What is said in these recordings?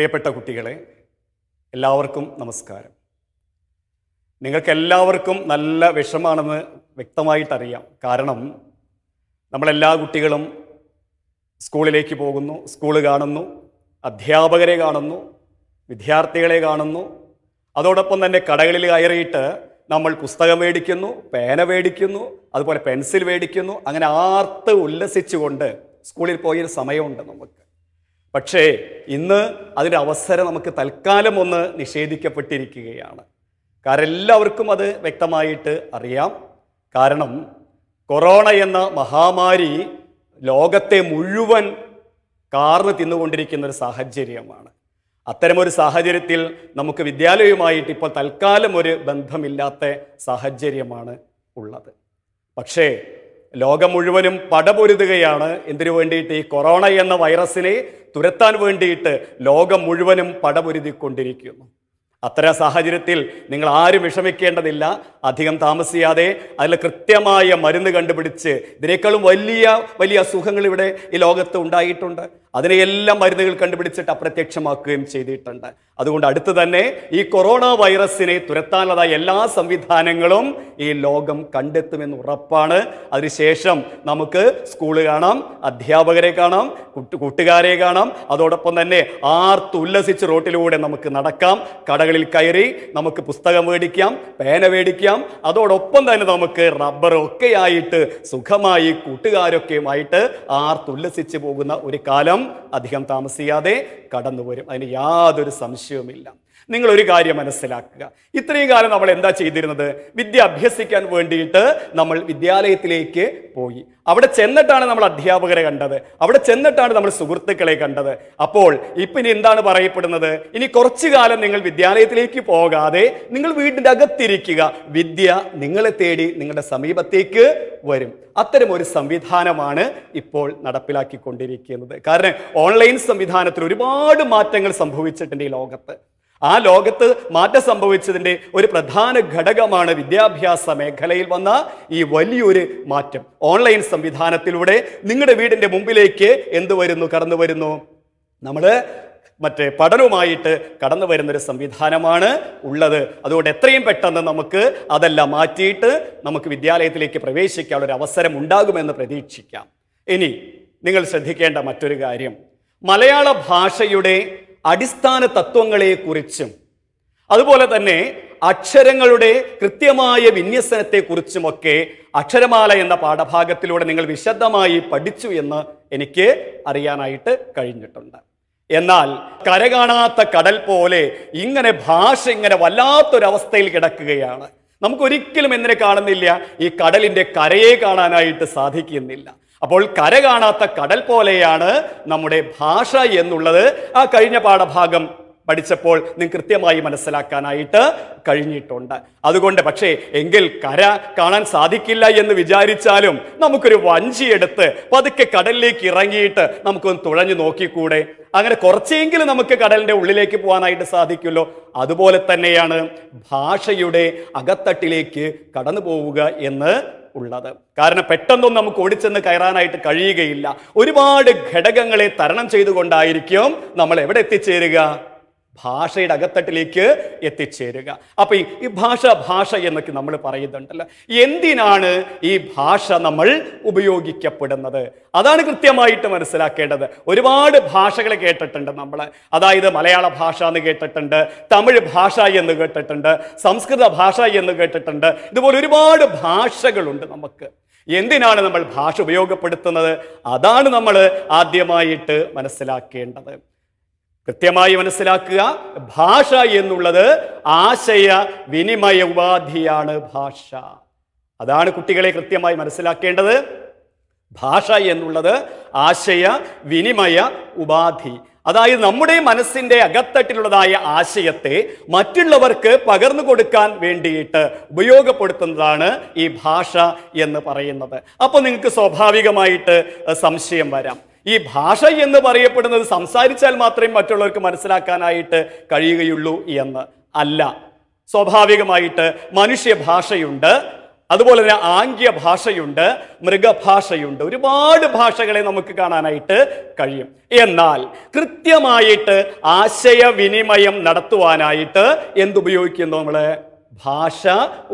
പ്രിയപ്പെട്ട കുട്ടികളെ എല്ലാവർക്കും നമസ്കാരം നിങ്ങൾക്കെല്ലാവർക്കും നല്ല വിഷമാണെന്ന് വ്യക്തമായിട്ടറിയാം കാരണം നമ്മളെല്ലാ കുട്ടികളും സ്കൂളിലേക്ക് പോകുന്നു സ്കൂൾ കാണുന്നു അധ്യാപകരെ കാണുന്നു വിദ്യാർത്ഥികളെ കാണുന്നു അതോടൊപ്പം തന്നെ കടകളിൽ കയറിയിട്ട് നമ്മൾ പുസ്തകം മേടിക്കുന്നു പേന മേടിക്കുന്നു അതുപോലെ പെൻസിൽ മേടിക്കുന്നു അങ്ങനെ ആർത്ത് ഉല്ലസിച്ചുകൊണ്ട് സ്കൂളിൽ പോയൊരു സമയമുണ്ട് നമുക്ക് പക്ഷേ ഇന്ന് അതിൻ്റെ അവസരം നമുക്ക് തൽക്കാലം ഒന്ന് നിഷേധിക്കപ്പെട്ടിരിക്കുകയാണ് കാരണം എല്ലാവർക്കും അത് വ്യക്തമായിട്ട് അറിയാം കാരണം കൊറോണ എന്ന മഹാമാരി ലോകത്തെ മുഴുവൻ കാർന്ന് തിന്നുകൊണ്ടിരിക്കുന്ന ഒരു സാഹചര്യമാണ് അത്തരമൊരു സാഹചര്യത്തിൽ നമുക്ക് വിദ്യാലയവുമായിട്ട് ഇപ്പോൾ തൽക്കാലം ഒരു ബന്ധമില്ലാത്ത സാഹചര്യമാണ് ഉള്ളത് പക്ഷേ ലോകം മുഴുവനും പടപൊരുതുകയാണ് എന്തിനു വേണ്ടിയിട്ട് ഈ കൊറോണ എന്ന വൈറസിനെ തുരത്താൻ വേണ്ടിയിട്ട് ലോകം മുഴുവനും പടപൊരുതിക്കൊണ്ടിരിക്കുന്നു അത്തരം സാഹചര്യത്തിൽ നിങ്ങൾ ആരും വിഷമിക്കേണ്ടതില്ല അധികം താമസിയാതെ അതിൽ കൃത്യമായ മരുന്ന് കണ്ടുപിടിച്ച് ഇതിനേക്കാളും വലിയ വലിയ അസുഖങ്ങൾ ഇവിടെ ഈ ലോകത്ത് ഉണ്ടായിട്ടുണ്ട് അതിനെയെല്ലാം മരുന്നുകൾ കണ്ടുപിടിച്ചിട്ട് അപ്രത്യക്ഷമാക്കുകയും ചെയ്തിട്ടുണ്ട് അതുകൊണ്ട് അടുത്ത് തന്നെ ഈ കൊറോണ വൈറസിനെ തുരത്താനുള്ളതായ എല്ലാ സംവിധാനങ്ങളും ഈ ലോകം കണ്ടെത്തുമെന്ന് ഉറപ്പാണ് അതിനുശേഷം നമുക്ക് സ്കൂൾ കാണാം അധ്യാപകരെ കാണാം കൂട്ടുകാരെ കാണാം അതോടൊപ്പം തന്നെ ആർത്തുല്ലസിച്ച് റോട്ടിലൂടെ നമുക്ക് നടക്കാം കടകളിൽ കയറി നമുക്ക് പുസ്തകം മേടിക്കാം പേന മേടിക്കാം അതോടൊപ്പം തന്നെ നമുക്ക് ആയിട്ട് സുഖമായി കൂട്ടുകാരൊക്കെയുമായിട്ട് ആർത്തുല്ലസിച്ച് പോകുന്ന ഒരു കാലം അധികം താമസിയാതെ വരും അതിന് യാതൊരു സംശയവുമില്ല നിങ്ങൾ ഒരു കാര്യം മനസ്സിലാക്കുക ഇത്രയും കാലം നമ്മൾ എന്താ ചെയ്തിരുന്നത് വിദ്യ അഭ്യസിക്കാൻ വേണ്ടിയിട്ട് നമ്മൾ വിദ്യാലയത്തിലേക്ക് പോയി അവിടെ ചെന്നിട്ടാണ് നമ്മൾ അധ്യാപകരെ കണ്ടത് അവിടെ ചെന്നിട്ടാണ് നമ്മൾ സുഹൃത്തുക്കളെ കണ്ടത് അപ്പോൾ ഇപ്പം ഇനി എന്താണ് പറയപ്പെടുന്നത് ഇനി കുറച്ചു കാലം നിങ്ങൾ വിദ്യാലയത്തിലേക്ക് പോകാതെ നിങ്ങൾ വീടിൻ്റെ അകത്തിരിക്കുക വിദ്യ നിങ്ങളെ തേടി നിങ്ങളുടെ സമീപത്തേക്ക് വരും അത്തരം ഒരു സംവിധാനമാണ് ഇപ്പോൾ നടപ്പിലാക്കിക്കൊണ്ടിരിക്കുന്നത് കാരണം ഓൺലൈൻ സംവിധാനത്തിൽ ഒരുപാട് മാറ്റങ്ങൾ സംഭവിച്ചിട്ടുണ്ട് ഈ ലോകത്ത് ആ ലോകത്ത് മാറ്റം സംഭവിച്ചതിൻ്റെ ഒരു പ്രധാന ഘടകമാണ് വിദ്യാഭ്യാസ മേഖലയിൽ വന്ന ഈ വലിയൊരു മാറ്റം ഓൺലൈൻ സംവിധാനത്തിലൂടെ നിങ്ങളുടെ വീടിൻ്റെ മുമ്പിലേക്ക് എന്ത് വരുന്നു കടന്നു വരുന്നു നമ്മൾ മറ്റേ പഠനവുമായിട്ട് കടന്നു വരുന്നൊരു സംവിധാനമാണ് ഉള്ളത് അതുകൊണ്ട് എത്രയും പെട്ടെന്ന് നമുക്ക് അതെല്ലാം മാറ്റിയിട്ട് നമുക്ക് വിദ്യാലയത്തിലേക്ക് പ്രവേശിക്കാനുള്ള ഒരു അവസരം ഉണ്ടാകുമെന്ന് പ്രതീക്ഷിക്കാം ഇനി നിങ്ങൾ ശ്രദ്ധിക്കേണ്ട മറ്റൊരു കാര്യം മലയാള ഭാഷയുടെ അടിസ്ഥാന തത്വങ്ങളെക്കുറിച്ചും അതുപോലെ തന്നെ അക്ഷരങ്ങളുടെ കൃത്യമായ വിന്യസനത്തെക്കുറിച്ചുമൊക്കെ അക്ഷരമാല എന്ന പാഠഭാഗത്തിലൂടെ നിങ്ങൾ വിശദമായി പഠിച്ചു എന്ന് എനിക്ക് അറിയാനായിട്ട് കഴിഞ്ഞിട്ടുണ്ട് എന്നാൽ കര കാണാത്ത കടൽ പോലെ ഇങ്ങനെ ഭാഷ ഇങ്ങനെ വല്ലാത്തൊരവസ്ഥയിൽ കിടക്കുകയാണ് നമുക്കൊരിക്കലും എന്തിനെ കാണുന്നില്ല ഈ കടലിൻ്റെ കരയെ കാണാനായിട്ട് സാധിക്കുന്നില്ല അപ്പോൾ കര കാണാത്ത കടൽ പോലെയാണ് നമ്മുടെ ഭാഷ എന്നുള്ളത് ആ കഴിഞ്ഞ പാഠഭാഗം പഠിച്ചപ്പോൾ നിങ്ങൾ കൃത്യമായി മനസ്സിലാക്കാനായിട്ട് കഴിഞ്ഞിട്ടുണ്ട് അതുകൊണ്ട് പക്ഷേ എങ്കിൽ കര കാണാൻ സാധിക്കില്ല എന്ന് വിചാരിച്ചാലും നമുക്കൊരു വഞ്ചിയെടുത്ത് പതുക്കെ കടലിലേക്ക് ഇറങ്ങിയിട്ട് നമുക്കൊന്ന് തുഴഞ്ഞു നോക്കിക്കൂടെ അങ്ങനെ കുറച്ചെങ്കിലും നമുക്ക് കടലിൻ്റെ ഉള്ളിലേക്ക് പോകാനായിട്ട് സാധിക്കുമല്ലോ അതുപോലെ തന്നെയാണ് ഭാഷയുടെ അകത്തട്ടിലേക്ക് കടന്നു പോവുക എന്ന് ഉള്ളത് കാരണം പെട്ടെന്നും നമുക്ക് ഓടിച്ചെന്ന് കയറാനായിട്ട് കഴിയുകയില്ല ഒരുപാട് ഘടകങ്ങളെ തരണം ചെയ്തുകൊണ്ടായിരിക്കും നമ്മൾ എവിടെ എത്തിച്ചേരുക ഭാഷയുടെ അകത്തട്ടിലേക്ക് എത്തിച്ചേരുക അപ്പൊ ഈ ഭാഷ ഭാഷ എന്നൊക്കെ നമ്മൾ പറയുന്നുണ്ടല്ലോ എന്തിനാണ് ഈ ഭാഷ നമ്മൾ ഉപയോഗിക്കപ്പെടുന്നത് അതാണ് കൃത്യമായിട്ട് മനസ്സിലാക്കേണ്ടത് ഒരുപാട് ഭാഷകൾ കേട്ടിട്ടുണ്ട് നമ്മൾ അതായത് മലയാള ഭാഷ എന്ന് കേട്ടിട്ടുണ്ട് തമിഴ് ഭാഷ എന്ന് കേട്ടിട്ടുണ്ട് സംസ്കൃത ഭാഷ എന്ന് കേട്ടിട്ടുണ്ട് ഇതുപോലെ ഒരുപാട് ഭാഷകളുണ്ട് നമുക്ക് എന്തിനാണ് നമ്മൾ ഭാഷ ഉപയോഗപ്പെടുത്തുന്നത് അതാണ് നമ്മൾ ആദ്യമായിട്ട് മനസ്സിലാക്കേണ്ടത് കൃത്യമായി മനസ്സിലാക്കുക ഭാഷ എന്നുള്ളത് ആശയ വിനിമയ ഉപാധിയാണ് ഭാഷ അതാണ് കുട്ടികളെ കൃത്യമായി മനസ്സിലാക്കേണ്ടത് ഭാഷ എന്നുള്ളത് ആശയ വിനിമയ ഉപാധി അതായത് നമ്മുടെ മനസ്സിന്റെ അകത്തട്ടിലുള്ളതായ ആശയത്തെ മറ്റുള്ളവർക്ക് പകർന്നു കൊടുക്കാൻ വേണ്ടിയിട്ട് ഉപയോഗപ്പെടുത്തുന്നതാണ് ഈ ഭാഷ എന്ന് പറയുന്നത് അപ്പോൾ നിങ്ങൾക്ക് സ്വാഭാവികമായിട്ട് സംശയം വരാം ഈ ഭാഷ എന്ന് പറയപ്പെടുന്നത് സംസാരിച്ചാൽ മാത്രമേ മറ്റുള്ളവർക്ക് മനസ്സിലാക്കാനായിട്ട് കഴിയുകയുള്ളൂ എന്ന് അല്ല സ്വാഭാവികമായിട്ട് മനുഷ്യ ഭാഷയുണ്ട് അതുപോലെ തന്നെ ആംഗ്യ ഭാഷയുണ്ട് മൃഗഭാഷയുണ്ട് ഒരുപാട് ഭാഷകളെ നമുക്ക് കാണാനായിട്ട് കഴിയും എന്നാൽ കൃത്യമായിട്ട് ആശയവിനിമയം നടത്തുവാനായിട്ട് എന്തുപയോഗിക്കുന്നു നമ്മൾ ഭാഷ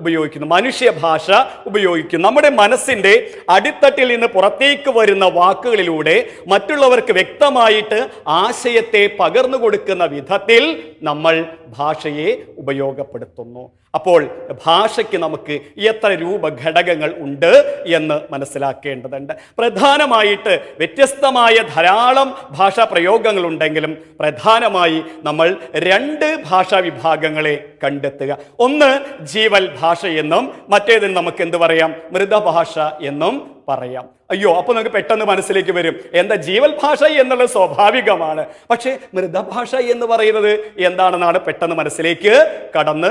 ഉപയോഗിക്കുന്നു മനുഷ്യ ഭാഷ ഉപയോഗിക്കുന്നു നമ്മുടെ മനസ്സിൻ്റെ അടിത്തട്ടിൽ നിന്ന് പുറത്തേക്ക് വരുന്ന വാക്കുകളിലൂടെ മറ്റുള്ളവർക്ക് വ്യക്തമായിട്ട് ആശയത്തെ പകർന്നു കൊടുക്കുന്ന വിധത്തിൽ നമ്മൾ ഭാഷയെ ഉപയോഗപ്പെടുത്തുന്നു അപ്പോൾ ഭാഷയ്ക്ക് നമുക്ക് എത്ര രൂപ ഘടകങ്ങൾ ഉണ്ട് എന്ന് മനസ്സിലാക്കേണ്ടതുണ്ട് പ്രധാനമായിട്ട് വ്യത്യസ്തമായ ധാരാളം ഭാഷാ പ്രയോഗങ്ങളുണ്ടെങ്കിലും പ്രധാനമായി നമ്മൾ രണ്ട് ഭാഷാ വിഭാഗങ്ങളെ കണ്ടെത്തുക ഒന്ന് ജീവൽ ഭാഷ എന്നും മറ്റേതിന് നമുക്ക് എന്ത് പറയാം മൃതഭാഷ എന്നും പറയാം അയ്യോ അപ്പോൾ നമുക്ക് പെട്ടെന്ന് മനസ്സിലേക്ക് വരും എന്താ ജീവൽ ഭാഷ എന്നുള്ളത് സ്വാഭാവികമാണ് പക്ഷേ മൃതഭാഷ എന്ന് പറയുന്നത് എന്താണെന്നാണ് പെട്ടെന്ന് മനസ്സിലേക്ക് കടന്ന്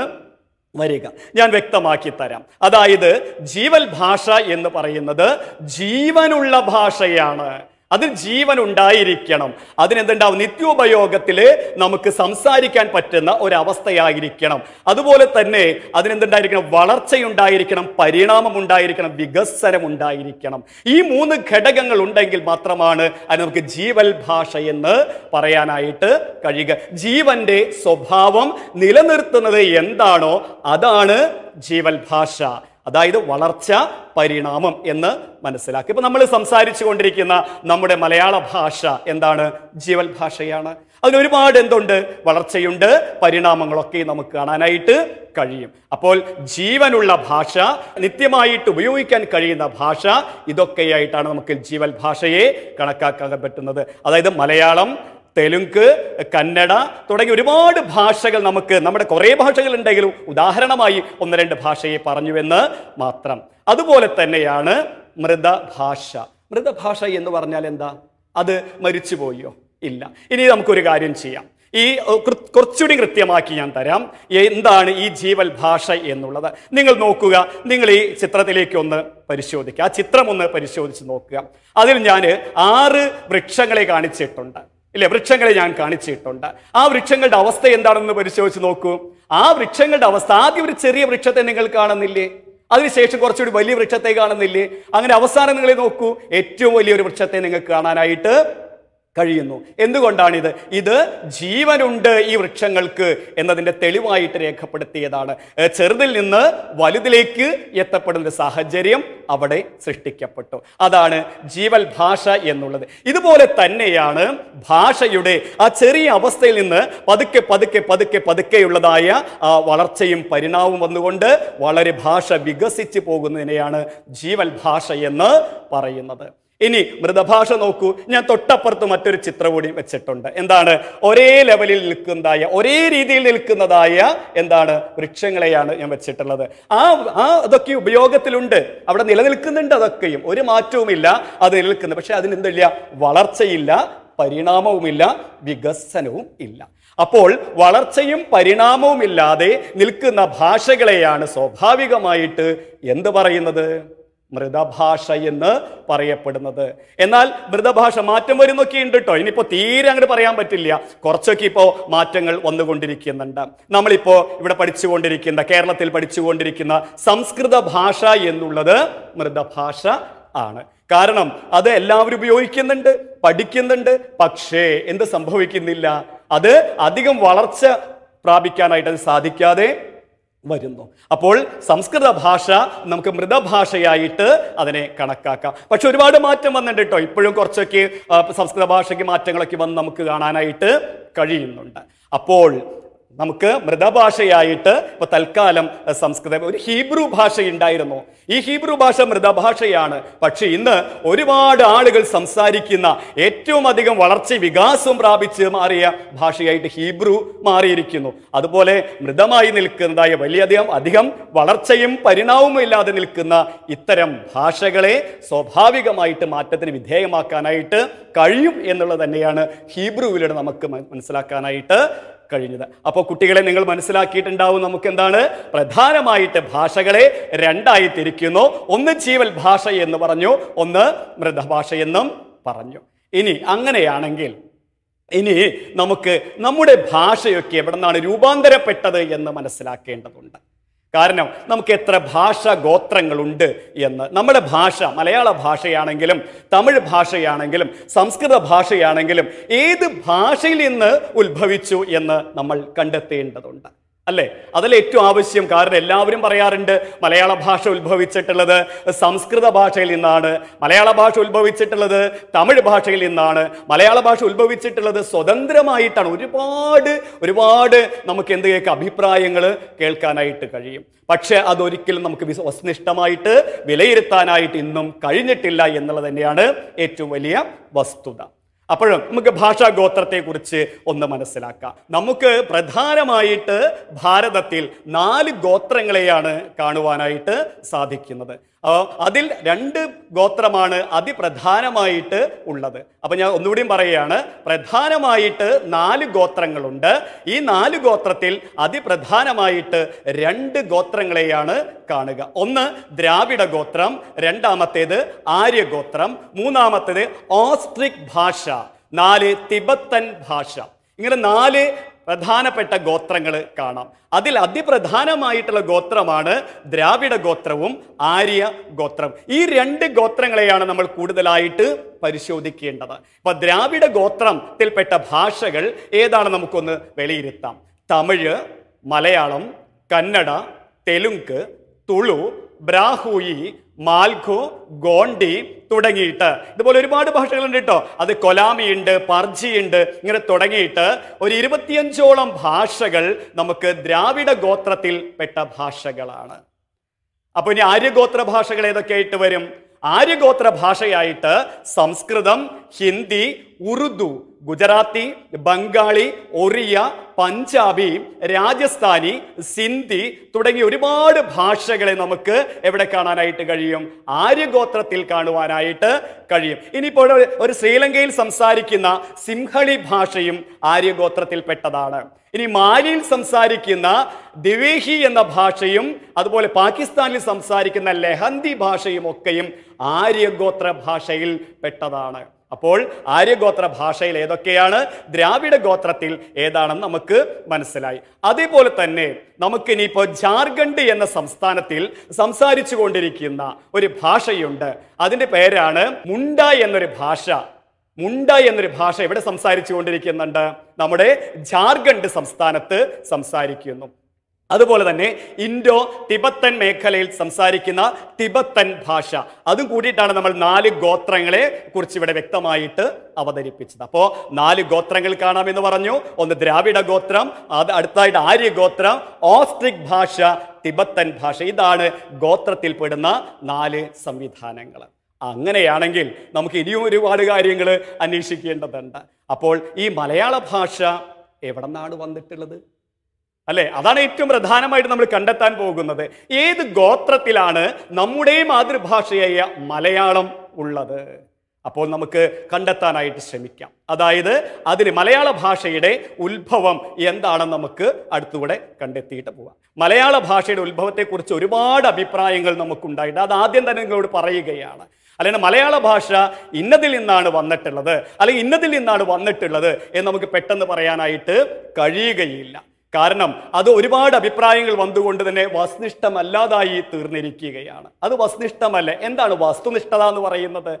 വരിക ഞാൻ വ്യക്തമാക്കി തരാം അതായത് ജീവൽ ഭാഷ എന്ന് പറയുന്നത് ജീവനുള്ള ഭാഷയാണ് അതിൽ ജീവൻ ഉണ്ടായിരിക്കണം അതിനെന്തുണ്ടാവും നിത്യോപയോഗത്തിൽ നമുക്ക് സംസാരിക്കാൻ പറ്റുന്ന ഒരവസ്ഥയായിരിക്കണം അതുപോലെ തന്നെ അതിനെന്തുണ്ടായിരിക്കണം വളർച്ചയുണ്ടായിരിക്കണം പരിണാമം ഉണ്ടായിരിക്കണം വികസനം ഉണ്ടായിരിക്കണം ഈ മൂന്ന് ഘടകങ്ങൾ ഉണ്ടെങ്കിൽ മാത്രമാണ് അത് നമുക്ക് ജീവൽ ഭാഷ എന്ന് പറയാനായിട്ട് കഴിയുക ജീവന്റെ സ്വഭാവം നിലനിർത്തുന്നത് എന്താണോ അതാണ് ജീവൽ ഭാഷ അതായത് വളർച്ച പരിണാമം എന്ന് മനസ്സിലാക്കി ഇപ്പൊ നമ്മൾ സംസാരിച്ചു കൊണ്ടിരിക്കുന്ന നമ്മുടെ മലയാള ഭാഷ എന്താണ് ജീവൽ ഭാഷയാണ് ഒരുപാട് എന്തുണ്ട് വളർച്ചയുണ്ട് പരിണാമങ്ങളൊക്കെ നമുക്ക് കാണാനായിട്ട് കഴിയും അപ്പോൾ ജീവനുള്ള ഭാഷ നിത്യമായിട്ട് ഉപയോഗിക്കാൻ കഴിയുന്ന ഭാഷ ഇതൊക്കെയായിട്ടാണ് നമുക്ക് ജീവൽ ഭാഷയെ കണക്കാക്കാൻ പറ്റുന്നത് അതായത് മലയാളം തെലുങ്ക് കന്നഡ തുടങ്ങി ഒരുപാട് ഭാഷകൾ നമുക്ക് നമ്മുടെ കുറേ ഭാഷകൾ ഉണ്ടെങ്കിലും ഉദാഹരണമായി ഒന്ന് രണ്ട് ഭാഷയെ പറഞ്ഞുവെന്ന് മാത്രം അതുപോലെ തന്നെയാണ് മൃതഭാഷ മൃതഭാഷ എന്ന് പറഞ്ഞാൽ എന്താ അത് മരിച്ചുപോയോ ഇല്ല ഇനി നമുക്കൊരു കാര്യം ചെയ്യാം ഈ കുറച്ചുകൂടി കൃത്യമാക്കി ഞാൻ തരാം എന്താണ് ഈ ജീവൽ ഭാഷ എന്നുള്ളത് നിങ്ങൾ നോക്കുക നിങ്ങൾ ഈ ചിത്രത്തിലേക്ക് ഒന്ന് പരിശോധിക്കുക ആ ചിത്രം ഒന്ന് പരിശോധിച്ച് നോക്കുക അതിൽ ഞാൻ ആറ് വൃക്ഷങ്ങളെ കാണിച്ചിട്ടുണ്ട് ഇല്ലേ വൃക്ഷങ്ങളെ ഞാൻ കാണിച്ചിട്ടുണ്ട് ആ വൃക്ഷങ്ങളുടെ അവസ്ഥ എന്താണെന്ന് പരിശോധിച്ച് നോക്കൂ ആ വൃക്ഷങ്ങളുടെ അവസ്ഥ ആദ്യം ഒരു ചെറിയ വൃക്ഷത്തെ നിങ്ങൾ കാണുന്നില്ലേ അതിനുശേഷം കുറച്ചുകൂടി വലിയ വൃക്ഷത്തെ കാണുന്നില്ലേ അങ്ങനെ അവസാനം നിങ്ങളെ നോക്കൂ ഏറ്റവും വലിയൊരു വൃക്ഷത്തെ നിങ്ങൾക്ക് കാണാനായിട്ട് കഴിയുന്നു എന്തുകൊണ്ടാണിത് ഇത് ജീവനുണ്ട് ഈ വൃക്ഷങ്ങൾക്ക് എന്നതിൻ്റെ തെളിവായിട്ട് രേഖപ്പെടുത്തിയതാണ് ചെറുതിൽ നിന്ന് വലുതിലേക്ക് എത്തപ്പെടുന്ന സാഹചര്യം അവിടെ സൃഷ്ടിക്കപ്പെട്ടു അതാണ് ജീവൽ ഭാഷ എന്നുള്ളത് ഇതുപോലെ തന്നെയാണ് ഭാഷയുടെ ആ ചെറിയ അവസ്ഥയിൽ നിന്ന് പതുക്കെ പതുക്കെ പതുക്കെ പതുക്കെയുള്ളതായ ആ വളർച്ചയും പരിണാമവും വന്നുകൊണ്ട് വളരെ ഭാഷ വികസിച്ചു പോകുന്നതിനെയാണ് ജീവൽ ഭാഷ എന്ന് പറയുന്നത് ഇനി മൃതഭാഷ നോക്കൂ ഞാൻ തൊട്ടപ്പുറത്ത് മറ്റൊരു ചിത്രം കൂടി വെച്ചിട്ടുണ്ട് എന്താണ് ഒരേ ലെവലിൽ നിൽക്കുന്നതായ ഒരേ രീതിയിൽ നിൽക്കുന്നതായ എന്താണ് വൃക്ഷങ്ങളെയാണ് ഞാൻ വെച്ചിട്ടുള്ളത് ആ ആ അതൊക്കെ ഉപയോഗത്തിലുണ്ട് അവിടെ നിലനിൽക്കുന്നുണ്ട് അതൊക്കെയും ഒരു മാറ്റവുമില്ല അത് നിലനിൽക്കുന്നു പക്ഷെ അതിനെന്തില്ല വളർച്ചയില്ല പരിണാമവുമില്ല വികസനവും ഇല്ല അപ്പോൾ വളർച്ചയും പരിണാമവുമില്ലാതെ നിൽക്കുന്ന ഭാഷകളെയാണ് സ്വാഭാവികമായിട്ട് എന്ത് പറയുന്നത് മൃതഭാഷ എന്ന് പറയപ്പെടുന്നത് എന്നാൽ മൃതഭാഷ മാറ്റം വരുന്നൊക്കെ ഉണ്ട് കേട്ടോ ഇനിയിപ്പോൾ തീരെ അങ്ങോട്ട് പറയാൻ പറ്റില്ല കുറച്ചൊക്കെ ഇപ്പോൾ മാറ്റങ്ങൾ വന്നുകൊണ്ടിരിക്കുന്നുണ്ട് നമ്മളിപ്പോൾ ഇവിടെ പഠിച്ചുകൊണ്ടിരിക്കുന്ന കേരളത്തിൽ പഠിച്ചുകൊണ്ടിരിക്കുന്ന സംസ്കൃത ഭാഷ എന്നുള്ളത് മൃതഭാഷ ആണ് കാരണം അത് എല്ലാവരും ഉപയോഗിക്കുന്നുണ്ട് പഠിക്കുന്നുണ്ട് പക്ഷേ എന്ത് സംഭവിക്കുന്നില്ല അത് അധികം വളർച്ച പ്രാപിക്കാനായിട്ട് അത് സാധിക്കാതെ വരുന്നു അപ്പോൾ സംസ്കൃത ഭാഷ നമുക്ക് മൃതഭാഷയായിട്ട് അതിനെ കണക്കാക്കാം പക്ഷെ ഒരുപാട് മാറ്റം വന്നിട്ടുണ്ട് കേട്ടോ ഇപ്പോഴും കുറച്ചൊക്കെ സംസ്കൃത ഭാഷയ്ക്ക് മാറ്റങ്ങളൊക്കെ വന്ന് നമുക്ക് കാണാനായിട്ട് കഴിയുന്നുണ്ട് അപ്പോൾ നമുക്ക് മൃതഭാഷയായിട്ട് ഇപ്പൊ തൽക്കാലം സംസ്കൃതം ഒരു ഹീബ്രു ഭാഷയുണ്ടായിരുന്നു ഈ ഹീബ്രു ഭാഷ മൃതഭാഷയാണ് പക്ഷേ ഇന്ന് ഒരുപാട് ആളുകൾ സംസാരിക്കുന്ന ഏറ്റവും അധികം വളർച്ച വികാസം പ്രാപിച്ച് മാറിയ ഭാഷയായിട്ട് ഹീബ്രു മാറിയിരിക്കുന്നു അതുപോലെ മൃതമായി നിൽക്കുന്നതായ വലിയധികം അധികം വളർച്ചയും പരിണാമവും ഇല്ലാതെ നിൽക്കുന്ന ഇത്തരം ഭാഷകളെ സ്വാഭാവികമായിട്ട് മാറ്റത്തിന് വിധേയമാക്കാനായിട്ട് കഴിയും എന്നുള്ളത് തന്നെയാണ് ഹീബ്രുവിലൂടെ നമുക്ക് മനസ്സിലാക്കാനായിട്ട് കഴിഞ്ഞത് അപ്പോൾ കുട്ടികളെ നിങ്ങൾ മനസ്സിലാക്കിയിട്ടുണ്ടാവും എന്താണ് പ്രധാനമായിട്ട് ഭാഷകളെ രണ്ടായി തിരിക്കുന്നു ഒന്ന് ജീവൽ ഭാഷ എന്ന് പറഞ്ഞു ഒന്ന് മൃതഭാഷ എന്നും പറഞ്ഞു ഇനി അങ്ങനെയാണെങ്കിൽ ഇനി നമുക്ക് നമ്മുടെ ഭാഷയൊക്കെ എവിടെ നിന്നാണ് രൂപാന്തരപ്പെട്ടത് എന്ന് മനസ്സിലാക്കേണ്ടതുണ്ട് കാരണം നമുക്ക് എത്ര ഭാഷ ഗോത്രങ്ങളുണ്ട് എന്ന് നമ്മുടെ ഭാഷ മലയാള ഭാഷയാണെങ്കിലും തമിഴ് ഭാഷയാണെങ്കിലും സംസ്കൃത ഭാഷയാണെങ്കിലും ഏത് ഭാഷയിൽ നിന്ന് ഉത്ഭവിച്ചു എന്ന് നമ്മൾ കണ്ടെത്തേണ്ടതുണ്ട് അല്ലേ അതിൽ ഏറ്റവും ആവശ്യം കാരണം എല്ലാവരും പറയാറുണ്ട് മലയാള ഭാഷ ഉത്ഭവിച്ചിട്ടുള്ളത് സംസ്കൃത ഭാഷയിൽ നിന്നാണ് മലയാള ഭാഷ ഉത്ഭവിച്ചിട്ടുള്ളത് തമിഴ് ഭാഷയിൽ നിന്നാണ് മലയാള ഭാഷ ഉത്ഭവിച്ചിട്ടുള്ളത് സ്വതന്ത്രമായിട്ടാണ് ഒരുപാട് ഒരുപാട് നമുക്ക് എന്ത് കേൾക്കുക അഭിപ്രായങ്ങൾ കേൾക്കാനായിട്ട് കഴിയും പക്ഷേ അതൊരിക്കലും നമുക്ക് വസ്നിഷ്ഠമായിട്ട് വിലയിരുത്താനായിട്ട് ഇന്നും കഴിഞ്ഞിട്ടില്ല എന്നുള്ളത് തന്നെയാണ് ഏറ്റവും വലിയ വസ്തുത അപ്പോഴും നമുക്ക് ഭാഷാ ഗോത്രത്തെക്കുറിച്ച് ഒന്ന് മനസ്സിലാക്കാം നമുക്ക് പ്രധാനമായിട്ട് ഭാരതത്തിൽ നാല് ഗോത്രങ്ങളെയാണ് കാണുവാനായിട്ട് സാധിക്കുന്നത് അതിൽ രണ്ട് ഗോത്രമാണ് അതിപ്രധാനമായിട്ട് ഉള്ളത് അപ്പം ഞാൻ ഒന്നുകൂടിയും പറയുകയാണ് പ്രധാനമായിട്ട് നാല് ഗോത്രങ്ങളുണ്ട് ഈ നാല് ഗോത്രത്തിൽ അതിപ്രധാനമായിട്ട് രണ്ട് ഗോത്രങ്ങളെയാണ് കാണുക ഒന്ന് ദ്രാവിഡ ഗോത്രം രണ്ടാമത്തേത് ആര്യഗോത്രം മൂന്നാമത്തേത് ഓസ്ട്രിക് ഭാഷ നാല് തിബത്തൻ ഭാഷ ഇങ്ങനെ നാല് പ്രധാനപ്പെട്ട ഗോത്രങ്ങൾ കാണാം അതിൽ അതിപ്രധാനമായിട്ടുള്ള ഗോത്രമാണ് ദ്രാവിഡ ഗോത്രവും ആര്യ ഗോത്രം ഈ രണ്ട് ഗോത്രങ്ങളെയാണ് നമ്മൾ കൂടുതലായിട്ട് പരിശോധിക്കേണ്ടത് അപ്പൊ ദ്രാവിഡ ഗോത്രത്തിൽപ്പെട്ട ഭാഷകൾ ഏതാണ് നമുക്കൊന്ന് വിലയിരുത്താം തമിഴ് മലയാളം കന്നഡ തെലുങ്ക് തുളു ബ്രാഹുയി മാൽഖു ഗോണ്ടി തുടങ്ങിയിട്ട് ഇതുപോലെ ഒരുപാട് ഭാഷകളുണ്ട് കേട്ടോ അത് കൊലാമിയുണ്ട് പർജിയുണ്ട് ഇങ്ങനെ തുടങ്ങിയിട്ട് ഒരു ഇരുപത്തിയഞ്ചോളം ഭാഷകൾ നമുക്ക് ദ്രാവിഡ ഗോത്രത്തിൽ പെട്ട ഭാഷകളാണ് അപ്പോൾ ഇനി ആര്യഗോത്ര ഭാഷകൾ ആയിട്ട് വരും ആര്യഗോത്ര ഭാഷയായിട്ട് സംസ്കൃതം ഹിന്ദി ഉറുദു ഗുജറാത്തി ബംഗാളി ഒറിയ പഞ്ചാബി രാജസ്ഥാനി സിന്ധി തുടങ്ങി ഒരുപാട് ഭാഷകളെ നമുക്ക് എവിടെ കാണാനായിട്ട് കഴിയും ആര്യഗോത്രത്തിൽ കാണുവാനായിട്ട് കഴിയും ഇനിയിപ്പോൾ ഒരു ശ്രീലങ്കയിൽ സംസാരിക്കുന്ന സിംഹളി ഭാഷയും ആര്യഗോത്രത്തിൽപ്പെട്ടതാണ് ഇനി മാലിയിൽ സംസാരിക്കുന്ന ദിവേഹി എന്ന ഭാഷയും അതുപോലെ പാകിസ്ഥാനിൽ സംസാരിക്കുന്ന ലഹന്തി ഭാഷയും ഒക്കെയും ആര്യഗോത്ര ഭാഷയിൽ പെട്ടതാണ് അപ്പോൾ ആര്യഗോത്ര ഭാഷയിൽ ഏതൊക്കെയാണ് ദ്രാവിഡ ഗോത്രത്തിൽ ഏതാണെന്ന് നമുക്ക് മനസ്സിലായി അതേപോലെ തന്നെ നമുക്കിനിയിപ്പോൾ ജാർഖണ്ഡ് എന്ന സംസ്ഥാനത്തിൽ സംസാരിച്ചു കൊണ്ടിരിക്കുന്ന ഒരു ഭാഷയുണ്ട് അതിൻ്റെ പേരാണ് മുണ്ട എന്നൊരു ഭാഷ മുണ്ട എന്നൊരു ഭാഷ ഇവിടെ സംസാരിച്ചു കൊണ്ടിരിക്കുന്നുണ്ട് നമ്മുടെ ജാർഖണ്ഡ് സംസ്ഥാനത്ത് സംസാരിക്കുന്നു അതുപോലെ തന്നെ ഇൻഡോ തിബത്തൻ മേഖലയിൽ സംസാരിക്കുന്ന തിബത്തൻ ഭാഷ അതും കൂടിയിട്ടാണ് നമ്മൾ നാല് ഗോത്രങ്ങളെ കുറിച്ച് ഇവിടെ വ്യക്തമായിട്ട് അവതരിപ്പിച്ചത് അപ്പോൾ നാല് ഗോത്രങ്ങൾ കാണാമെന്ന് പറഞ്ഞു ഒന്ന് ദ്രാവിഡ ഗോത്രം അത് അടുത്തായിട്ട് ആര്യ ഗോത്രം ഓസ്ട്രിക് ഭാഷ തിബത്തൻ ഭാഷ ഇതാണ് ഗോത്രത്തിൽ പെടുന്ന നാല് സംവിധാനങ്ങൾ അങ്ങനെയാണെങ്കിൽ നമുക്ക് ഇനിയും ഒരുപാട് കാര്യങ്ങൾ അന്വേഷിക്കേണ്ടതുണ്ട് അപ്പോൾ ഈ മലയാള ഭാഷ എവിടെ നിന്നാണ് വന്നിട്ടുള്ളത് അല്ലെ അതാണ് ഏറ്റവും പ്രധാനമായിട്ട് നമ്മൾ കണ്ടെത്താൻ പോകുന്നത് ഏത് ഗോത്രത്തിലാണ് നമ്മുടെ മാതൃഭാഷയായ മലയാളം ഉള്ളത് അപ്പോൾ നമുക്ക് കണ്ടെത്താനായിട്ട് ശ്രമിക്കാം അതായത് അതിന് മലയാള ഭാഷയുടെ ഉത്ഭവം എന്താണെന്ന് നമുക്ക് അടുത്തുകൂടെ കണ്ടെത്തിയിട്ട് പോവാം മലയാള ഭാഷയുടെ ഉത്ഭവത്തെക്കുറിച്ച് ഒരുപാട് അഭിപ്രായങ്ങൾ നമുക്കുണ്ടായിട്ട് അത് ആദ്യം തന്നെ നിങ്ങളോട് പറയുകയാണ് അല്ലെങ്കിൽ മലയാള ഭാഷ ഇന്നതിൽ നിന്നാണ് വന്നിട്ടുള്ളത് അല്ലെങ്കിൽ ഇന്നതിൽ നിന്നാണ് വന്നിട്ടുള്ളത് എന്ന് നമുക്ക് പെട്ടെന്ന് പറയാനായിട്ട് കഴിയുകയില്ല കാരണം അത് ഒരുപാട് അഭിപ്രായങ്ങൾ വന്നുകൊണ്ട് തന്നെ വസ്തുനിഷ്ഠമല്ലാതായി തീർന്നിരിക്കുകയാണ് അത് വസ്നിഷ്ഠമല്ല എന്താണ് വസ്തുനിഷ്ഠത എന്ന് പറയുന്നത്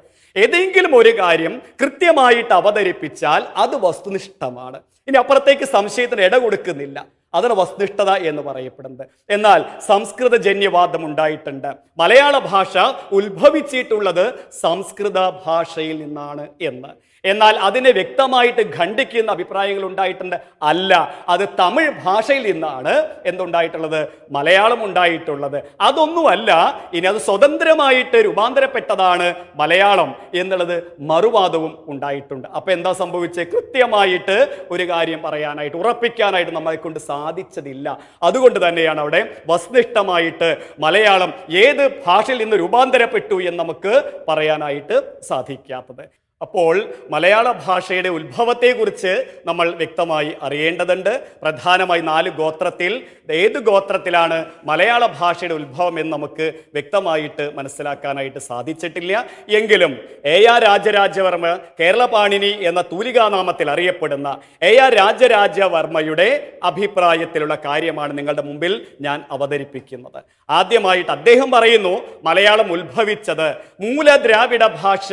ഏതെങ്കിലും ഒരു കാര്യം കൃത്യമായിട്ട് അവതരിപ്പിച്ചാൽ അത് വസ്തുനിഷ്ഠമാണ് ഇനി അപ്പുറത്തേക്ക് സംശയത്തിന് ഇട കൊടുക്കുന്നില്ല അതാണ് വസ്തുനിഷ്ഠത എന്ന് പറയപ്പെടുന്നത് എന്നാൽ സംസ്കൃത ജന്യവാദം ഉണ്ടായിട്ടുണ്ട് മലയാള ഭാഷ ഉത്ഭവിച്ചിട്ടുള്ളത് സംസ്കൃത ഭാഷയിൽ നിന്നാണ് എന്ന് എന്നാൽ അതിനെ വ്യക്തമായിട്ട് ഖണ്ഡിക്കുന്ന അഭിപ്രായങ്ങൾ ഉണ്ടായിട്ടുണ്ട് അല്ല അത് തമിഴ് ഭാഷയിൽ നിന്നാണ് എന്തുണ്ടായിട്ടുള്ളത് മലയാളം ഉണ്ടായിട്ടുള്ളത് അതൊന്നുമല്ല ഇനി അത് സ്വതന്ത്രമായിട്ട് രൂപാന്തരപ്പെട്ടതാണ് മലയാളം എന്നുള്ളത് മറുവാദവും ഉണ്ടായിട്ടുണ്ട് അപ്പൊ എന്താ സംഭവിച്ചത് കൃത്യമായിട്ട് ഒരു കാര്യം പറയാനായിട്ട് ഉറപ്പിക്കാനായിട്ട് നമ്മളെ കൊണ്ട് സാധിച്ചതില്ല അതുകൊണ്ട് തന്നെയാണ് അവിടെ വസ്തുനിഷ്ഠമായിട്ട് മലയാളം ഏത് ഭാഷയിൽ നിന്ന് രൂപാന്തരപ്പെട്ടു എന്ന് നമുക്ക് പറയാനായിട്ട് സാധിക്കാത്തത് അപ്പോൾ മലയാള ഭാഷയുടെ ഉത്ഭവത്തെക്കുറിച്ച് നമ്മൾ വ്യക്തമായി അറിയേണ്ടതുണ്ട് പ്രധാനമായി നാല് ഗോത്രത്തിൽ ഏത് ഗോത്രത്തിലാണ് മലയാള ഭാഷയുടെ ഉത്ഭവം എന്ന് നമുക്ക് വ്യക്തമായിട്ട് മനസ്സിലാക്കാനായിട്ട് സാധിച്ചിട്ടില്ല എങ്കിലും എ ആർ രാജരാജവർമ്മ കേരളപാണിനി എന്ന തൂലികാനാമത്തിൽ അറിയപ്പെടുന്ന എ ആർ രാജരാജവർമ്മയുടെ അഭിപ്രായത്തിലുള്ള കാര്യമാണ് നിങ്ങളുടെ മുമ്പിൽ ഞാൻ അവതരിപ്പിക്കുന്നത് ആദ്യമായിട്ട് അദ്ദേഹം പറയുന്നു മലയാളം ഉത്ഭവിച്ചത് മൂലദ്രാവിഡ ഭാഷ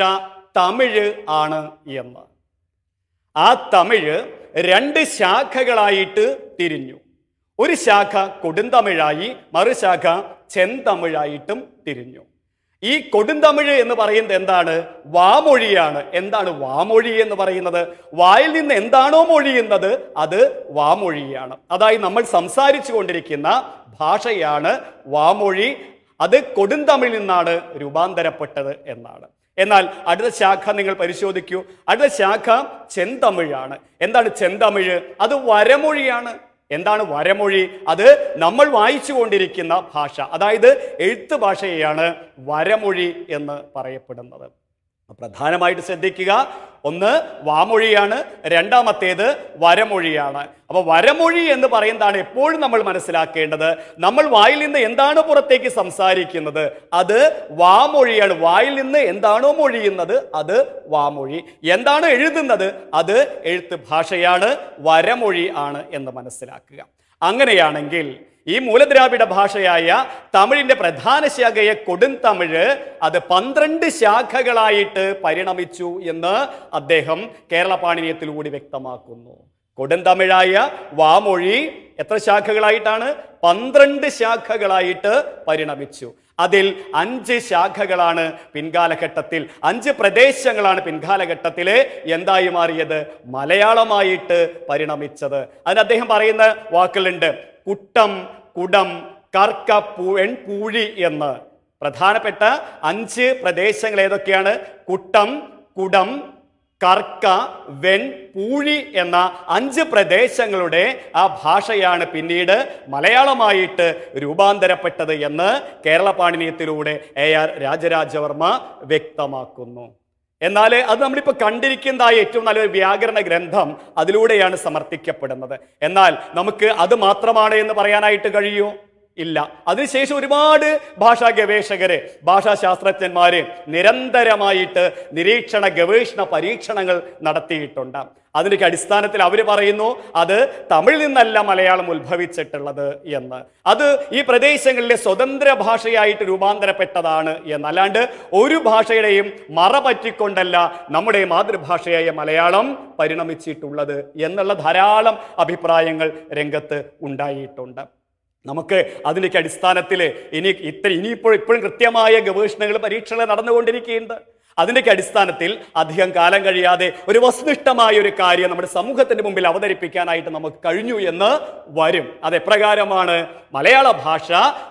തമിഴ് ആണ് എന്ന് ആ തമിഴ് രണ്ട് ശാഖകളായിട്ട് തിരിഞ്ഞു ഒരു ശാഖ കൊടുന്തമിഴായി മറുശാഖ ചെന്തമിഴായിട്ടും തിരിഞ്ഞു ഈ കൊടുന്തമിഴ് എന്ന് പറയുന്നത് എന്താണ് വാമൊഴിയാണ് എന്താണ് വാമൊഴി എന്ന് പറയുന്നത് വായിൽ നിന്ന് എന്താണോ മൊഴിയുന്നത് അത് വാമൊഴിയാണ് അതായത് നമ്മൾ സംസാരിച്ചു കൊണ്ടിരിക്കുന്ന ഭാഷയാണ് വാമൊഴി അത് കൊടുന്തമിഴിൽ നിന്നാണ് രൂപാന്തരപ്പെട്ടത് എന്നാണ് എന്നാൽ അടുത്ത ശാഖ നിങ്ങൾ പരിശോധിക്കൂ അടുത്ത ശാഖ ചെന്തമിഴാണ് എന്താണ് ചെന്തമിഴ് അത് വരമൊഴിയാണ് എന്താണ് വരമൊഴി അത് നമ്മൾ വായിച്ചു കൊണ്ടിരിക്കുന്ന ഭാഷ അതായത് എഴുത്ത് ഭാഷയെയാണ് വരമൊഴി എന്ന് പറയപ്പെടുന്നത് പ്രധാനമായിട്ട് ശ്രദ്ധിക്കുക ഒന്ന് വാമൊഴിയാണ് രണ്ടാമത്തേത് വരമൊഴിയാണ് അപ്പോൾ വരമൊഴി എന്ന് പറയുന്നതാണ് എപ്പോഴും നമ്മൾ മനസ്സിലാക്കേണ്ടത് നമ്മൾ വായിൽ നിന്ന് എന്താണ് പുറത്തേക്ക് സംസാരിക്കുന്നത് അത് വാമൊഴിയാണ് വായിൽ നിന്ന് എന്താണോ മൊഴിയുന്നത് അത് വാമൊഴി എന്താണ് എഴുതുന്നത് അത് എഴുത്ത് ഭാഷയാണ് വരമൊഴി ആണ് എന്ന് മനസ്സിലാക്കുക അങ്ങനെയാണെങ്കിൽ ഈ മൂലദ്രാവിഡ ഭാഷയായ തമിഴിന്റെ പ്രധാന ശാഖയെ കൊടുന്തമിഴ് അത് പന്ത്രണ്ട് ശാഖകളായിട്ട് പരിണമിച്ചു എന്ന് അദ്ദേഹം കേരള പാണിനീയത്തിലൂടി വ്യക്തമാക്കുന്നു കൊടുന്തമിഴായ വാമൊഴി എത്ര ശാഖകളായിട്ടാണ് പന്ത്രണ്ട് ശാഖകളായിട്ട് പരിണമിച്ചു അതിൽ അഞ്ച് ശാഖകളാണ് പിൻകാലഘട്ടത്തിൽ അഞ്ച് പ്രദേശങ്ങളാണ് പിൻകാലഘട്ടത്തിൽ എന്തായി മാറിയത് മലയാളമായിട്ട് പരിണമിച്ചത് അതിന് അദ്ദേഹം പറയുന്ന വാക്കുകളുണ്ട് കുട്ടം കുടം കർക്ക പൂ എൺപൂഴി എന്ന് പ്രധാനപ്പെട്ട അഞ്ച് പ്രദേശങ്ങൾ ഏതൊക്കെയാണ് കുട്ടം കുടം കർക്ക വെൺ പൂഴി എന്ന അഞ്ച് പ്രദേശങ്ങളുടെ ആ ഭാഷയാണ് പിന്നീട് മലയാളമായിട്ട് രൂപാന്തരപ്പെട്ടത് എന്ന് കേരള പാണിനീയത്തിലൂടെ എ ആർ രാജരാജവർമ്മ വ്യക്തമാക്കുന്നു എന്നാൽ അത് നമ്മളിപ്പോൾ കണ്ടിരിക്കുന്നതായ ഏറ്റവും നല്ലൊരു വ്യാകരണ ഗ്രന്ഥം അതിലൂടെയാണ് സമർത്ഥിക്കപ്പെടുന്നത് എന്നാൽ നമുക്ക് അത് മാത്രമാണ് എന്ന് പറയാനായിട്ട് കഴിയൂ ഇല്ല അതിനുശേഷം ഒരുപാട് ഭാഷാ ഗവേഷകര് ഭാഷാശാസ്ത്രജ്ഞന്മാര് നിരന്തരമായിട്ട് നിരീക്ഷണ ഗവേഷണ പരീക്ഷണങ്ങൾ നടത്തിയിട്ടുണ്ട് അതിൻ്റെയൊക്കെ അടിസ്ഥാനത്തിൽ അവർ പറയുന്നു അത് തമിഴിൽ നിന്നല്ല മലയാളം ഉത്ഭവിച്ചിട്ടുള്ളത് എന്ന് അത് ഈ പ്രദേശങ്ങളിലെ സ്വതന്ത്ര ഭാഷയായിട്ട് രൂപാന്തരപ്പെട്ടതാണ് എന്ന് അല്ലാണ്ട് ഒരു ഭാഷയുടെയും മറ പറ്റിക്കൊണ്ടല്ല നമ്മുടെ മാതൃഭാഷയായ മലയാളം പരിണമിച്ചിട്ടുള്ളത് എന്നുള്ള ധാരാളം അഭിപ്രായങ്ങൾ രംഗത്ത് ഉണ്ടായിട്ടുണ്ട് നമുക്ക് അതിലേക്ക് അടിസ്ഥാനത്തിൽ ഇനി ഇത്ര ഇനിയിപ്പോൾ ഇപ്പോഴും കൃത്യമായ ഗവേഷണങ്ങൾ പരീക്ഷണങ്ങൾ നടന്നുകൊണ്ടിരിക്കുകയുണ്ട് അതിൻ്റെയൊക്കെ അടിസ്ഥാനത്തിൽ അധികം കാലം കഴിയാതെ ഒരു വസ്തുനിഷ്ഠമായ ഒരു കാര്യം നമ്മുടെ സമൂഹത്തിന്റെ മുമ്പിൽ അവതരിപ്പിക്കാനായിട്ട് നമുക്ക് കഴിഞ്ഞു എന്ന് വരും അതെപ്രകാരമാണ് മലയാള ഭാഷ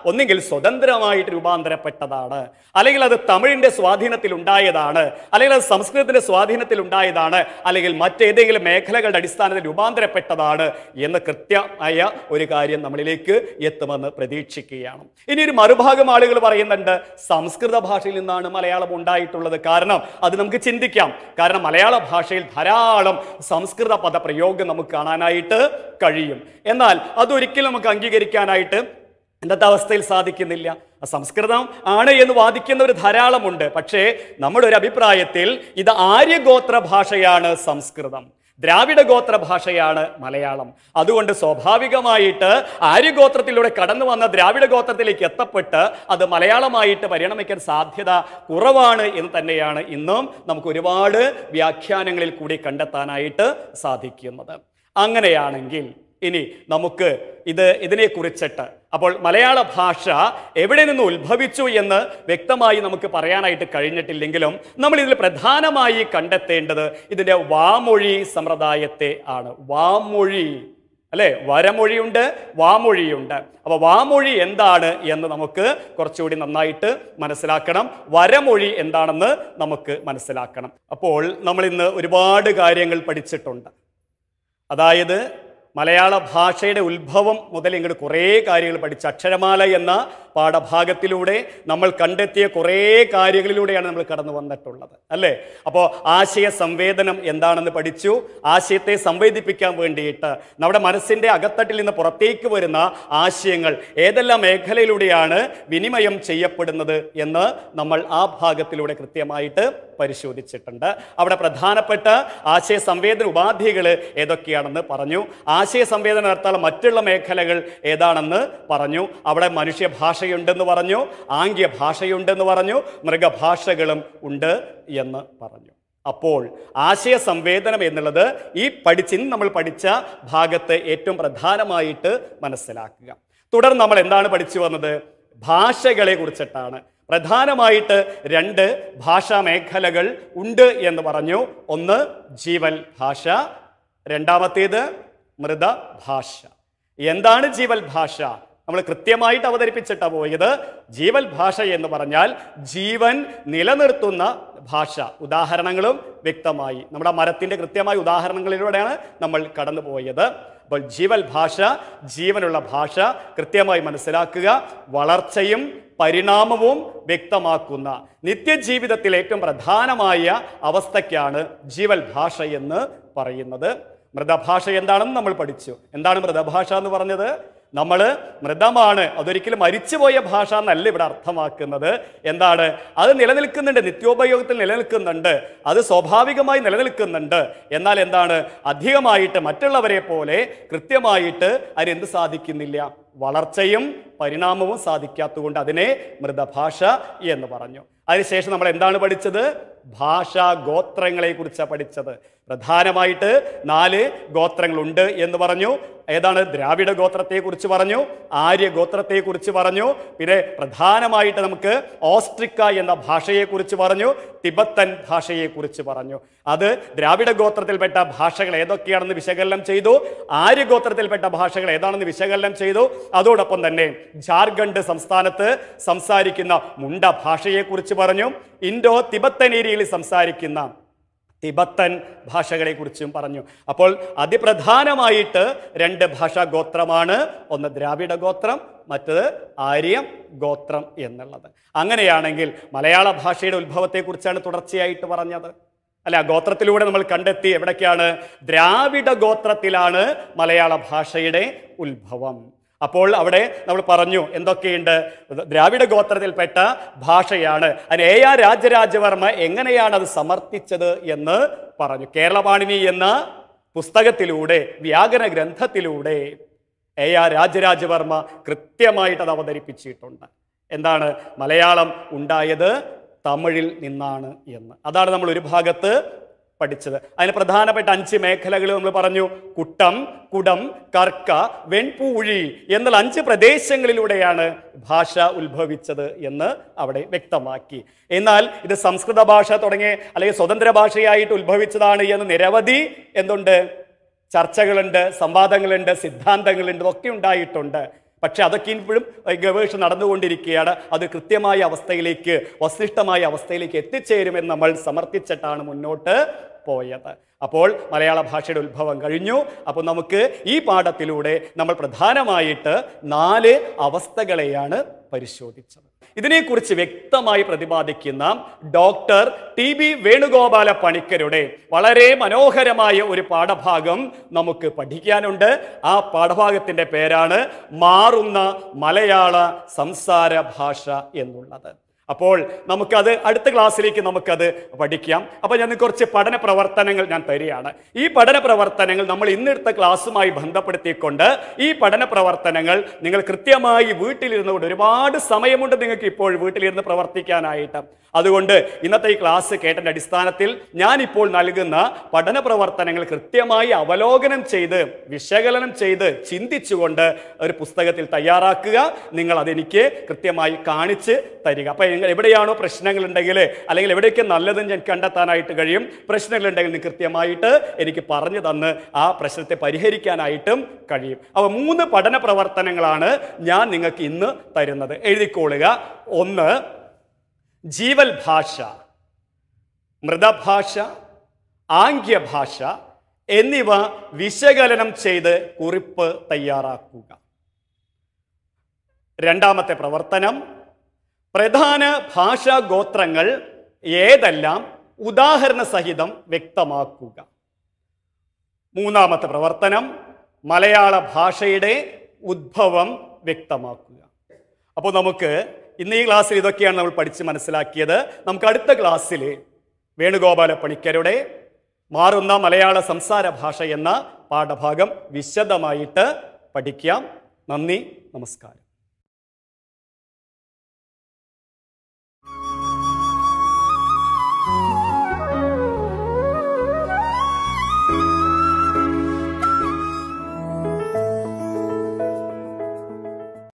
ഒന്നുകിൽ സ്വതന്ത്രമായിട്ട് രൂപാന്തരപ്പെട്ടതാണ് അല്ലെങ്കിൽ അത് തമിഴിൻ്റെ സ്വാധീനത്തിൽ ഉണ്ടായതാണ് അല്ലെങ്കിൽ അത് സംസ്കൃതത്തിന്റെ സ്വാധീനത്തിൽ ഉണ്ടായതാണ് അല്ലെങ്കിൽ മറ്റേതെങ്കിലും മേഖലകളുടെ അടിസ്ഥാനത്തിൽ രൂപാന്തരപ്പെട്ടതാണ് എന്ന കൃത്യമായ ഒരു കാര്യം നമ്മളിലേക്ക് എത്തുമെന്ന് പ്രതീക്ഷിക്കുകയാണ് ഇനി ഒരു മറുഭാഗം ആളുകൾ പറയുന്നുണ്ട് സംസ്കൃത ഭാഷയിൽ നിന്നാണ് മലയാളം ഉണ്ടായിട്ടുള്ളത് കാരണം അത് നമുക്ക് ചിന്തിക്കാം കാരണം മലയാള ഭാഷയിൽ ധാരാളം സംസ്കൃത പദപ്രയോഗം നമുക്ക് കാണാനായിട്ട് കഴിയും എന്നാൽ അതൊരിക്കലും നമുക്ക് അംഗീകരിക്കാനായിട്ട് ഇന്നത്തെ അവസ്ഥയിൽ സാധിക്കുന്നില്ല സംസ്കൃതം ആണ് എന്ന് വാദിക്കുന്നവർ ധാരാളമുണ്ട് പക്ഷേ നമ്മുടെ ഒരു അഭിപ്രായത്തിൽ ഇത് ആര്യഗോത്ര ഭാഷയാണ് സംസ്കൃതം ദ്രാവിഡ ഗോത്ര ഭാഷയാണ് മലയാളം അതുകൊണ്ട് സ്വാഭാവികമായിട്ട് ആര്യഗോത്രത്തിലൂടെ കടന്നു വന്ന ദ്രാവിഡ ഗോത്രത്തിലേക്ക് എത്തപ്പെട്ട് അത് മലയാളമായിട്ട് പരിണമിക്കാൻ സാധ്യത കുറവാണ് എന്ന് തന്നെയാണ് ഇന്നും നമുക്ക് ഒരുപാട് വ്യാഖ്യാനങ്ങളിൽ കൂടി കണ്ടെത്താനായിട്ട് സാധിക്കുന്നത് അങ്ങനെയാണെങ്കിൽ ഇനി നമുക്ക് ഇത് ഇതിനെക്കുറിച്ചിട്ട് അപ്പോൾ മലയാള ഭാഷ എവിടെ നിന്ന് ഉത്ഭവിച്ചു എന്ന് വ്യക്തമായി നമുക്ക് പറയാനായിട്ട് കഴിഞ്ഞിട്ടില്ലെങ്കിലും നമ്മൾ ഇതിൽ പ്രധാനമായി കണ്ടെത്തേണ്ടത് ഇതിൻ്റെ വാമൊഴി സമ്പ്രദായത്തെ ആണ് വാമൊഴി അല്ലേ വരമൊഴിയുണ്ട് വാമൊഴിയുണ്ട് അപ്പോൾ വാമൊഴി എന്താണ് എന്ന് നമുക്ക് കുറച്ചുകൂടി നന്നായിട്ട് മനസ്സിലാക്കണം വരമൊഴി എന്താണെന്ന് നമുക്ക് മനസ്സിലാക്കണം അപ്പോൾ നമ്മൾ ഇന്ന് ഒരുപാട് കാര്യങ്ങൾ പഠിച്ചിട്ടുണ്ട് അതായത് മലയാള ഭാഷയുടെ ഉത്ഭവം മുതൽ ഇങ്ങോട്ട് കുറേ കാര്യങ്ങൾ പഠിച്ച് അക്ഷരമാല എന്ന പാഠഭാഗത്തിലൂടെ നമ്മൾ കണ്ടെത്തിയ കുറേ കാര്യങ്ങളിലൂടെയാണ് നമ്മൾ കടന്നു വന്നിട്ടുള്ളത് അല്ലേ അപ്പോൾ ആശയ സംവേദനം എന്താണെന്ന് പഠിച്ചു ആശയത്തെ സംവേദിപ്പിക്കാൻ വേണ്ടിയിട്ട് നമ്മുടെ മനസ്സിൻ്റെ അകത്തട്ടിൽ നിന്ന് പുറത്തേക്ക് വരുന്ന ആശയങ്ങൾ ഏതെല്ലാം മേഖലയിലൂടെയാണ് വിനിമയം ചെയ്യപ്പെടുന്നത് എന്ന് നമ്മൾ ആ ഭാഗത്തിലൂടെ കൃത്യമായിട്ട് പരിശോധിച്ചിട്ടുണ്ട് അവിടെ പ്രധാനപ്പെട്ട ആശയ സംവേദന ഉപാധികൾ ഏതൊക്കെയാണെന്ന് പറഞ്ഞു ആശയ സംവേദനം നടത്താൻ മറ്റുള്ള മേഖലകൾ ഏതാണെന്ന് പറഞ്ഞു അവിടെ മനുഷ്യഭാഷ ഭാഷയുണ്ടെന്ന് പറഞ്ഞു ആംഗ്യ ഭാഷയുണ്ടെന്ന് പറഞ്ഞു മൃഗഭാഷകളും ഉണ്ട് എന്ന് പറഞ്ഞു അപ്പോൾ ആശയ സംവേദനം എന്നുള്ളത് ഈ പഠിച്ചിൻ നമ്മൾ പഠിച്ച ഭാഗത്ത് ഏറ്റവും പ്രധാനമായിട്ട് മനസ്സിലാക്കുക തുടർന്ന് നമ്മൾ എന്താണ് പഠിച്ചു വന്നത് ഭാഷകളെ കുറിച്ചിട്ടാണ് പ്രധാനമായിട്ട് രണ്ട് ഭാഷാ മേഖലകൾ ഉണ്ട് എന്ന് പറഞ്ഞു ഒന്ന് ജീവൽ ഭാഷ രണ്ടാമത്തേത് മൃതഭാഷ ഭാഷ എന്താണ് ജീവൽ ഭാഷ നമ്മൾ കൃത്യമായിട്ട് അവതരിപ്പിച്ചിട്ടാണ് പോയത് ജീവൽ ഭാഷ എന്ന് പറഞ്ഞാൽ ജീവൻ നിലനിർത്തുന്ന ഭാഷ ഉദാഹരണങ്ങളും വ്യക്തമായി നമ്മുടെ മരത്തിൻ്റെ കൃത്യമായ ഉദാഹരണങ്ങളിലൂടെയാണ് നമ്മൾ കടന്നു പോയത് അപ്പോൾ ജീവൽ ഭാഷ ജീവനുള്ള ഭാഷ കൃത്യമായി മനസ്സിലാക്കുക വളർച്ചയും പരിണാമവും വ്യക്തമാക്കുന്ന നിത്യജീവിതത്തിൽ ഏറ്റവും പ്രധാനമായ അവസ്ഥയ്ക്കാണ് ജീവൽ ഭാഷ എന്ന് പറയുന്നത് മൃതഭാഷ എന്താണെന്ന് നമ്മൾ പഠിച്ചു എന്താണ് മൃതഭാഷ എന്ന് പറഞ്ഞത് നമ്മൾ മൃതമാണ് അതൊരിക്കലും മരിച്ചുപോയ ഭാഷ എന്നല്ല ഇവിടെ അർത്ഥമാക്കുന്നത് എന്താണ് അത് നിലനിൽക്കുന്നുണ്ട് നിത്യോപയോഗത്തിൽ നിലനിൽക്കുന്നുണ്ട് അത് സ്വാഭാവികമായി നിലനിൽക്കുന്നുണ്ട് എന്നാൽ എന്താണ് അധികമായിട്ട് മറ്റുള്ളവരെ പോലെ കൃത്യമായിട്ട് അതിനെന്ത് സാധിക്കുന്നില്ല വളർച്ചയും പരിണാമവും സാധിക്കാത്തതുകൊണ്ട് അതിനെ മൃതഭാഷ എന്ന് പറഞ്ഞു അതിനുശേഷം നമ്മൾ എന്താണ് പഠിച്ചത് ഭാഷാ ഗോത്രങ്ങളെക്കുറിച്ചാണ് പഠിച്ചത് പ്രധാനമായിട്ട് നാല് ഗോത്രങ്ങളുണ്ട് എന്ന് പറഞ്ഞു ഏതാണ് ദ്രാവിഡ ഗോത്രത്തെക്കുറിച്ച് പറഞ്ഞു ആര്യ ഗോത്രത്തെക്കുറിച്ച് പറഞ്ഞു പിന്നെ പ്രധാനമായിട്ട് നമുക്ക് ഓസ്ട്രിക്ക എന്ന ഭാഷയെക്കുറിച്ച് പറഞ്ഞു തിബത്തൻ ഭാഷയെക്കുറിച്ച് പറഞ്ഞു അത് ദ്രാവിഡ ഗോത്രത്തിൽപ്പെട്ട ഭാഷകൾ ഏതൊക്കെയാണെന്ന് വിശകലനം ചെയ്തു ആര്യ ഗോത്രത്തിൽപ്പെട്ട ഭാഷകൾ ഏതാണെന്ന് വിശകലനം ചെയ്തു അതോടൊപ്പം തന്നെ ജാർഖണ്ഡ് സംസ്ഥാനത്ത് സംസാരിക്കുന്ന മുണ്ട ഭാഷയെക്കുറിച്ച് പറഞ്ഞു ഇൻഡോ തിബത്തൻ ഏരിയയിൽ സംസാരിക്കുന്ന തിബത്തൻ ഭാഷകളെക്കുറിച്ചും പറഞ്ഞു അപ്പോൾ അതിപ്രധാനമായിട്ട് രണ്ട് ഭാഷാ ഗോത്രമാണ് ഒന്ന് ദ്രാവിഡ ഗോത്രം മറ്റത് ആര്യം ഗോത്രം എന്നുള്ളത് അങ്ങനെയാണെങ്കിൽ മലയാള ഭാഷയുടെ ഉത്ഭവത്തെക്കുറിച്ചാണ് തുടർച്ചയായിട്ട് പറഞ്ഞത് അല്ല ഗോത്രത്തിലൂടെ നമ്മൾ കണ്ടെത്തി എവിടേക്കാണ് ദ്രാവിഡ ഗോത്രത്തിലാണ് മലയാള ഭാഷയുടെ ഉത്ഭവം അപ്പോൾ അവിടെ നമ്മൾ പറഞ്ഞു എന്തൊക്കെയുണ്ട് ദ്രാവിഡ ഗോത്രത്തിൽപ്പെട്ട ഭാഷയാണ് അതിന് എ രാജരാജവർമ്മ എങ്ങനെയാണ് അത് സമർത്ഥിച്ചത് എന്ന് പറഞ്ഞു കേരളപാണിനി എന്ന പുസ്തകത്തിലൂടെ വ്യാകരണ ഗ്രന്ഥത്തിലൂടെ എ രാജരാജവർമ്മ കൃത്യമായിട്ട് അത് അവതരിപ്പിച്ചിട്ടുണ്ട് എന്താണ് മലയാളം ഉണ്ടായത് തമിഴിൽ നിന്നാണ് എന്ന് അതാണ് നമ്മൾ ഒരു ഭാഗത്ത് പഠിച്ചത് അതിന് പ്രധാനപ്പെട്ട അഞ്ച് മേഖലകൾ നമ്മൾ പറഞ്ഞു കുട്ടം കുടം കർക്ക വെൺപൂഴി എന്നുള്ള അഞ്ച് പ്രദേശങ്ങളിലൂടെയാണ് ഭാഷ ഉത്ഭവിച്ചത് എന്ന് അവിടെ വ്യക്തമാക്കി എന്നാൽ ഇത് സംസ്കൃത ഭാഷ തുടങ്ങിയ അല്ലെങ്കിൽ സ്വതന്ത്ര ഭാഷയായിട്ട് ഉത്ഭവിച്ചതാണ് എന്ന് നിരവധി എന്തുണ്ട് ചർച്ചകളുണ്ട് സംവാദങ്ങളുണ്ട് സിദ്ധാന്തങ്ങളുണ്ട് ഒക്കെ ഉണ്ടായിട്ടുണ്ട് പക്ഷെ അതൊക്കെ ഇപ്പോഴും ഗവേഷണം നടന്നുകൊണ്ടിരിക്കുകയാണ് അത് കൃത്യമായ അവസ്ഥയിലേക്ക് വസിഷ്ഠമായ അവസ്ഥയിലേക്ക് എത്തിച്ചേരുമെന്ന് നമ്മൾ സമർത്ഥിച്ചിട്ടാണ് മുന്നോട്ട് പോയത് അപ്പോൾ മലയാള ഭാഷയുടെ ഉത്ഭവം കഴിഞ്ഞു അപ്പോൾ നമുക്ക് ഈ പാഠത്തിലൂടെ നമ്മൾ പ്രധാനമായിട്ട് നാല് അവസ്ഥകളെയാണ് പരിശോധിച്ചത് ഇതിനെക്കുറിച്ച് വ്യക്തമായി പ്രതിപാദിക്കുന്ന ഡോക്ടർ ടി ബി വേണുഗോപാല പണിക്കരുടെ വളരെ മനോഹരമായ ഒരു പാഠഭാഗം നമുക്ക് പഠിക്കാനുണ്ട് ആ പാഠഭാഗത്തിൻ്റെ പേരാണ് മാറുന്ന മലയാള സംസാര ഭാഷ എന്നുള്ളത് അപ്പോൾ നമുക്കത് അടുത്ത ക്ലാസ്സിലേക്ക് നമുക്കത് പഠിക്കാം അപ്പോൾ ഞാൻ കുറച്ച് പഠന പ്രവർത്തനങ്ങൾ ഞാൻ തരികയാണ് ഈ പഠന പ്രവർത്തനങ്ങൾ നമ്മൾ ഇന്നെടുത്ത ക്ലാസ്സുമായി ബന്ധപ്പെടുത്തിക്കൊണ്ട് ഈ പഠന പ്രവർത്തനങ്ങൾ നിങ്ങൾ കൃത്യമായി വീട്ടിലിരുന്നുകൊണ്ട് ഒരുപാട് സമയമുണ്ട് നിങ്ങൾക്ക് ഇപ്പോൾ വീട്ടിലിരുന്ന് പ്രവർത്തിക്കാനായിട്ട് അതുകൊണ്ട് ഇന്നത്തെ ഈ ക്ലാസ് കേട്ടതിൻ്റെ അടിസ്ഥാനത്തിൽ ഞാനിപ്പോൾ നൽകുന്ന പഠന പ്രവർത്തനങ്ങൾ കൃത്യമായി അവലോകനം ചെയ്ത് വിശകലനം ചെയ്ത് ചിന്തിച്ചുകൊണ്ട് ഒരു പുസ്തകത്തിൽ തയ്യാറാക്കുക നിങ്ങൾ അതെനിക്ക് കൃത്യമായി കാണിച്ച് തരിക അപ്പം കാര്യങ്ങൾ എവിടെയാണോ പ്രശ്നങ്ങളുണ്ടെങ്കിൽ അല്ലെങ്കിൽ എവിടെയൊക്കെ നല്ലതെന്ന് ഞാൻ കണ്ടെത്താനായിട്ട് കഴിയും പ്രശ്നങ്ങളുണ്ടെങ്കിൽ കൃത്യമായിട്ട് എനിക്ക് പറഞ്ഞു തന്ന് ആ പ്രശ്നത്തെ പരിഹരിക്കാനായിട്ടും കഴിയും അപ്പോൾ മൂന്ന് പഠന പ്രവർത്തനങ്ങളാണ് ഞാൻ നിങ്ങൾക്ക് ഇന്ന് തരുന്നത് എഴുതിക്കൊള്ളുക ഒന്ന് ജീവൽ ഭാഷ മൃതഭാഷ ആംഗ്യഭാഷ എന്നിവ വിശകലനം ചെയ്ത് കുറിപ്പ് തയ്യാറാക്കുക രണ്ടാമത്തെ പ്രവർത്തനം പ്രധാന ഭാഷാ ഗോത്രങ്ങൾ ഏതെല്ലാം ഉദാഹരണ സഹിതം വ്യക്തമാക്കുക മൂന്നാമത്തെ പ്രവർത്തനം മലയാള ഭാഷയുടെ ഉദ്ഭവം വ്യക്തമാക്കുക അപ്പോൾ നമുക്ക് ഇന്ന് ഈ ക്ലാസ്സിൽ ഇതൊക്കെയാണ് നമ്മൾ പഠിച്ച് മനസ്സിലാക്കിയത് നമുക്ക് അടുത്ത ക്ലാസ്സിൽ വേണുഗോപാല പണിക്കരുടെ മാറുന്ന മലയാള സംസാര ഭാഷ എന്ന പാഠഭാഗം വിശദമായിട്ട് പഠിക്കാം നന്ദി നമസ്കാരം